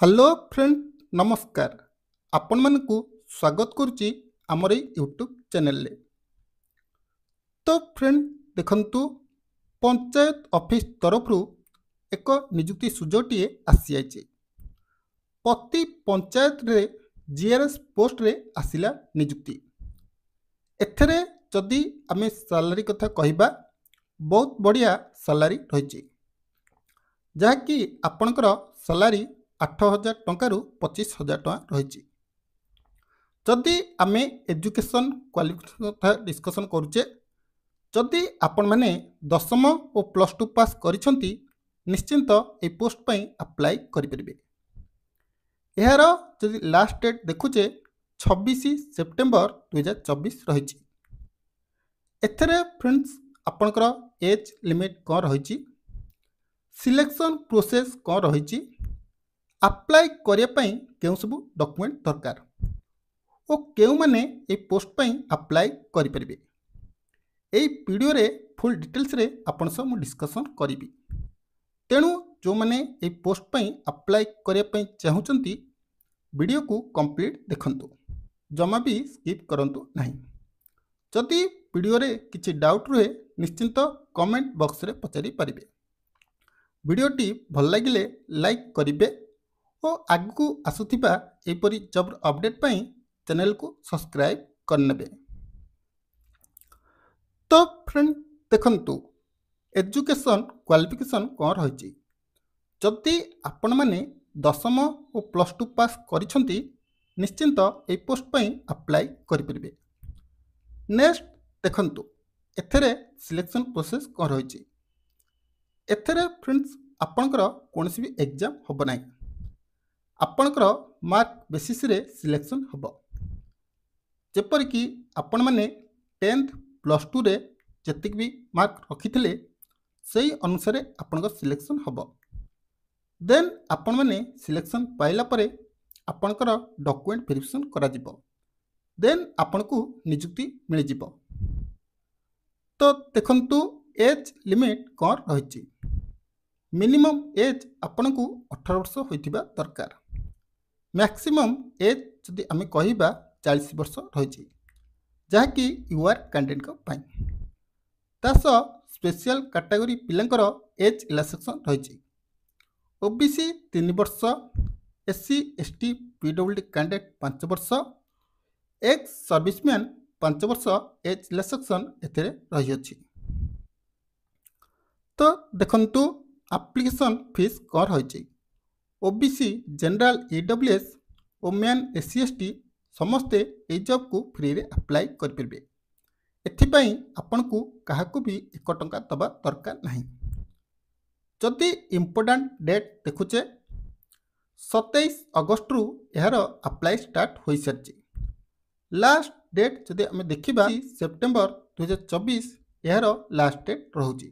hello friend ନମସ୍କାର ଆପଣମାନଙ୍କୁ ସ୍ୱାଗତ କରୁଛି ଆମର ଏଇ ୟୁଟ୍ୟୁବ୍ ଚ୍ୟାନେଲରେ ତ ଫ୍ରେଣ୍ଡ ଦେଖନ୍ତୁ ପଞ୍ଚାୟତ ଅଫିସ୍ ତରଫରୁ ଏକ ନିଯୁକ୍ତି ସୁଯୋଗଟିଏ ଆସିଯାଇଛି ପ୍ରତି ପଞ୍ଚାୟତରେ ଜିଆର୍ଏସ୍ ପୋଷ୍ଟରେ ଆସିଲା ନିଯୁକ୍ତି ଏଥିରେ ଯଦି ଆମେ ସାଲାରୀ କଥା କହିବା ବହୁତ ବଢ଼ିଆ ସାଲାରୀ ରହିଛି ଯାହାକି ଆପଣଙ୍କର ସାଲାରୀ ଆଠ ହଜାର ଟଙ୍କାରୁ ପଚିଶ ହଜାର ଟଙ୍କା ରହିଛି ଯଦି ଆମେ ଏଜୁକେସନ୍ କ୍ୱାଲିଫିକେସନ୍ କଥା ଡିସ୍କସନ୍ କରୁଛେ ଯଦି ଆପଣମାନେ ଦଶମ ଓ ପ୍ଲସ୍ ଟୁ ପାସ୍ କରିଛନ୍ତି ନିଶ୍ଚିନ୍ତ ଏହି ପୋଷ୍ଟ ପାଇଁ ଆପ୍ଲାଏ କରିପାରିବେ ଏହାର ଯଦି ଲାଷ୍ଟ ଡେଟ୍ ଦେଖୁଛେ ଛବିଶ ସେପ୍ଟେମ୍ବର ଦୁଇହଜାର ଚବିଶ ରହିଛି ଏଥିରେ ଫ୍ରେଣ୍ଡସ୍ ଆପଣଙ୍କର ଏଜ୍ ଲିମିଟ୍ କ'ଣ ରହିଛି ସିଲେକ୍ସନ୍ ପ୍ରୋସେସ୍ କ'ଣ ରହିଛି ଆପ୍ଲାଏ କରିବା ପାଇଁ କେଉଁ ସବୁ ଡକୁମେଣ୍ଟ ଦରକାର ଓ କେଉଁମାନେ ଏହି ପୋଷ୍ଟ ପାଇଁ ଆପ୍ଲାଏ କରିପାରିବେ ଏହି ଭିଡ଼ିଓରେ ଫୁଲ୍ ଡିଟେଲ୍ସରେ ଆପଣଙ୍କ ସହ ମୁଁ ଡିସ୍କସନ୍ କରିବି ତେଣୁ ଯେଉଁମାନେ ଏହି ପୋଷ୍ଟ ପାଇଁ ଆପ୍ଲାଏ କରିବା ପାଇଁ ଚାହୁଁଛନ୍ତି ଭିଡ଼ିଓକୁ କମ୍ପ୍ଲିଟ୍ ଦେଖନ୍ତୁ ଜମା ବି ସ୍କିପ୍ କରନ୍ତୁ ନାହିଁ ଯଦି ଭିଡ଼ିଓରେ କିଛି ଡାଉଟ୍ ରୁହେ ନିଶ୍ଚିନ୍ତ କମେଣ୍ଟ ବକ୍ସରେ ପଚାରି ପାରିବେ ଭିଡ଼ିଓଟି ଭଲ ଲାଗିଲେ ଲାଇକ୍ କରିବେ ଓ ଆଗକୁ ଆସୁଥିବା ଏହିପରି ଜବ୍ର ଅପଡ଼େଟ୍ ପାଇଁ ଚ୍ୟାନେଲ୍କୁ ସବସ୍କ୍ରାଇବ୍ କରିନେବେ ତ ଫ୍ରେଣ୍ଡ ଦେଖନ୍ତୁ ଏଜୁକେସନ୍ କ୍ୱାଲିଫିକେସନ୍ କ'ଣ ରହିଛି ଯଦି ଆପଣମାନେ ଦଶମ ଓ ପ୍ଲସ୍ ଟୁ ପାସ୍ କରିଛନ୍ତି ନିଶ୍ଚିନ୍ତ ଏହି ପୋଷ୍ଟ ପାଇଁ ଆପ୍ଲାଏ କରିପାରିବେ ନେକ୍ସଟ ଦେଖନ୍ତୁ ଏଥିରେ ସିଲେକ୍ସନ୍ ପ୍ରୋସେସ୍ କ'ଣ ରହିଛି ଏଥିରେ ଫ୍ରେଣ୍ଡସ୍ ଆପଣଙ୍କର କୌଣସି ବି ଏକ୍ଜାମ୍ ହେବ ନାହିଁ ଆପଣଙ୍କର ମାର୍କ ବେସିସ୍ରେ ସିଲେକ୍ସନ୍ ହେବ ଯେପରିକି ଆପଣମାନେ ଟେନ୍ଥ ପ୍ଲସ୍ ଟୁରେ ଯେତିକି ବି ମାର୍କ ରଖିଥିଲେ ସେଇ ଅନୁସାରେ ଆପଣଙ୍କ ସିଲେକ୍ସନ୍ ହେବ ଦେନ୍ ଆପଣମାନେ ସିଲେକ୍ସନ୍ ପାଇଲା ପରେ ଆପଣଙ୍କର ଡକ୍ୟୁମେଣ୍ଟ ଭେରିଫିକେସନ୍ କରାଯିବ ଦେନ୍ ଆପଣଙ୍କୁ ନିଯୁକ୍ତି ମିଳିଯିବ ତ ଦେଖନ୍ତୁ ଏଜ୍ ଲିମିଟ୍ କ'ଣ ରହିଛି ମିନିମମ୍ ଏଜ୍ ଆପଣଙ୍କୁ ଅଠର ବର୍ଷ ହୋଇଥିବା ଦରକାର ମ୍ୟାକ୍ସିମମ୍ ଏଜ୍ ଯଦି ଆମେ କହିବା ଚାଳିଶ ବର୍ଷ ରହିଛି ଯାହାକି ୟୁଆର୍ କ୍ୟାଣ୍ଡିଡେଟ୍ଙ୍କ ପାଇଁ ତା ସହ ସ୍ପେଶିଆଲ କାଟାଗୋରୀ ପିଲାଙ୍କର ଏଜ୍ ରିଲାକ୍ସେସନ୍ ରହିଛି ଓବିସି ତିନି ବର୍ଷ ଏସ୍ସି ଏସ୍ଟି ପିଡବ୍ଲ୍ୟୁଡି କ୍ୟାଣ୍ଡିଡେଟ୍ ପାଞ୍ଚ ବର୍ଷ ଏକ୍ସ ସର୍ଭିସମ୍ୟାନ୍ ପାଞ୍ଚ ବର୍ଷ ଏଜ୍ ରିଲାକ୍ସେସନ୍ ଏଥିରେ ରହିଅଛି ତ ଦେଖନ୍ତୁ ଆପ୍ଲିକେସନ୍ ଫିସ୍ କ'ଣ ରହିଛି OBC general EWS woman S C S T ସମସ୍ତେ ଏହି ଜବ୍କୁ ଫ୍ରିରେ ଆପ୍ଲାଏ କରିପାରିବେ ଏଥିପାଇଁ ଆପଣଙ୍କୁ କାହାକୁ ବି ଏକ ଟଙ୍କା ଦେବା ଦରକାର ନାହିଁ ଯଦି ଇମ୍ପୋର୍ଟାଣ୍ଟ ଡେଟ୍ ଦେଖୁଛେ ସତେଇଶ ଅଗଷ୍ଟରୁ ଏହାର ଆପ୍ଲାଏ ଷ୍ଟାର୍ଟ ହୋଇସାରିଛି ଲାଷ୍ଟ ଡେଟ୍ ଯଦି ଆମେ ଦେଖିବା ସେପ୍ଟେମ୍ବର ଦୁଇହଜାର ଚବିଶ ଏହାର ଲାଷ୍ଟ ଡେଟ୍ ରହୁଛି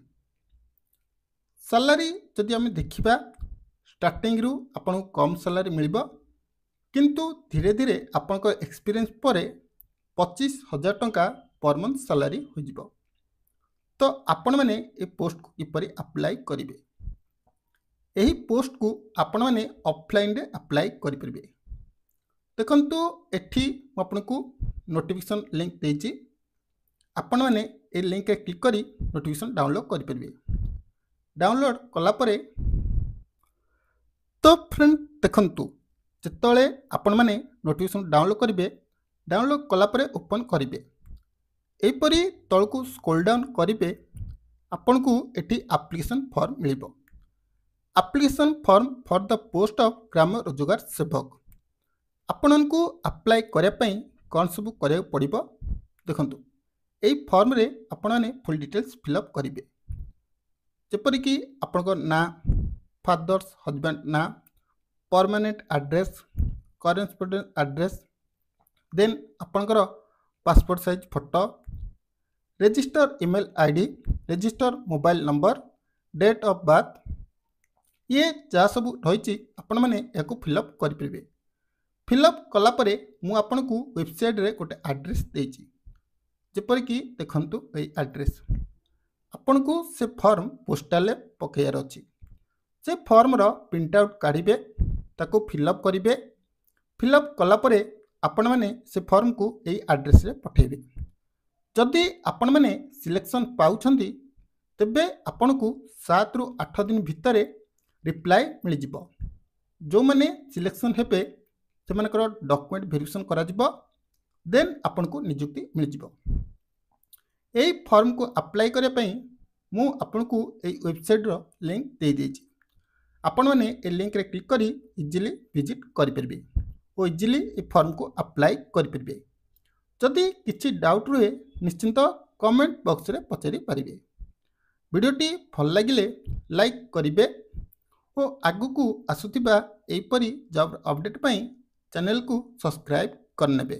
ସାଲାରୀ ଯଦି ଆମେ ଦେଖିବା ଷ୍ଟାର୍ଟିଂରୁ ଆପଣଙ୍କୁ କମ୍ ସାଲାରୀ ମିଳିବ କିନ୍ତୁ ଧୀରେ ଧୀରେ ଆପଣଙ୍କ ଏକ୍ସପିରିଏନ୍ସ ପରେ ପଚିଶ ହଜାର ଟଙ୍କା ପର ମନ୍ଥ ସାଲାରୀ ହୋଇଯିବ ତ ଆପଣମାନେ ଏ ପୋଷ୍ଟକୁ କିପରି ଆପ୍ଲାଏ କରିବେ ଏହି ପୋଷ୍ଟକୁ ଆପଣମାନେ ଅଫ୍ଲାଇନ୍ରେ ଆପ୍ଲାଏ କରିପାରିବେ ଦେଖନ୍ତୁ ଏଠି ମୁଁ ଆପଣଙ୍କୁ ନୋଟିଫିକେସନ୍ ଲିଙ୍କ୍ ଦେଇଛି ଆପଣମାନେ ଏ ଲିଙ୍କରେ କ୍ଲିକ୍ କରି ନୋଟିଫିକେସନ୍ ଡାଉନଲୋଡ଼୍ କରିପାରିବେ ଡାଉନଲୋଡ଼୍ କଲାପରେ तो फ्रेंड देखु जत नोटिफिकेसन डाउनलोड करेंगे डाउनलोड कलापर ओपन करेंगे यह तल को स्कोल डाउन करेंगे आपण को ये आप्लिकेसन फर्म मिल application form for the post of Gram Rozgar Sevak आपण को आप्लाय करापाई कौन सब कर देखु फर्म्रे आपल डिटेल्स फिलअप करेंगे जपरिकी आपण ना फादर्स हजबैंड ना permanent address correspondence address then आपणकर passport size photo register email ID register mobile number date of birth ये जहाँ सब रही आपण मैंने फिलअप करें फिलअप कलापर मुझे वेबसाइट्रे गोटे आड्रेस देपरिक देखूँ ये आड्रेस आपण को से फर्म पोस्टाल पकईार अच्छी ସେ ଫର୍ମର ପ୍ରିଣ୍ଟ ଆଉଟ୍ କାଢ଼ିବେ ତାକୁ ଫିଲଅପ୍ କରିବେ ଫିଲଅପ୍ କଲାପରେ ଆପଣମାନେ ସେ ଫର୍ମକୁ ଏଇ ଆଡ୍ରେସ୍ରେ ପଠାଇବେ ଯଦି ଆପଣମାନେ ସିଲେକ୍ସନ୍ ପାଉଛନ୍ତି ତେବେ ଆପଣଙ୍କୁ ସାତରୁ ଆଠ ଦିନ ଭିତରେ ରିପ୍ଲାଏ ମିଳିଯିବ ଯେଉଁମାନେ ସିଲେକ୍ସନ୍ ହେବେ ସେମାନଙ୍କର ଡକୁମେଣ୍ଟ ଭେରିଫିକେସନ୍ କରାଯିବ ଦେନ୍ ଆପଣଙ୍କୁ ନିଯୁକ୍ତି ମିଳିଯିବ ଏଇ ଫର୍ମକୁ ଆପ୍ଲାଏ କରିବା ପାଇଁ ମୁଁ ଆପଣଙ୍କୁ ଏଇ ୱେବସାଇଟ୍ର ଲିଙ୍କ୍ ଦେଇଦେଇଛି ଆପଣମାନେ ଏ ଲିଙ୍କରେ କ୍ଲିକ୍ କରି ଇଜିଲି ଭିଜିଟ୍ କରିପାରିବେ ଓ ଇଜିଲି ଏ ଫର୍ମକୁ ଆପ୍ଲାଏ କରିପାରିବେ ଯଦି କିଛି ଡାଉଟ୍ ରୁହେ ନିଶ୍ଚିନ୍ତ କମେଣ୍ଟ ବକ୍ସରେ ପଚାରି ପାରିବେ ଭିଡ଼ିଓଟି ଭଲ ଲାଗିଲେ ଲାଇକ୍ କରିବେ ଓ ଆଗକୁ ଆସୁଥିବା ଏହିପରି ଜବ୍ ଅପଡ଼େଟ୍ ପାଇଁ ଚ୍ୟାନେଲକୁ ସବସ୍କ୍ରାଇବ୍ କରିନେବେ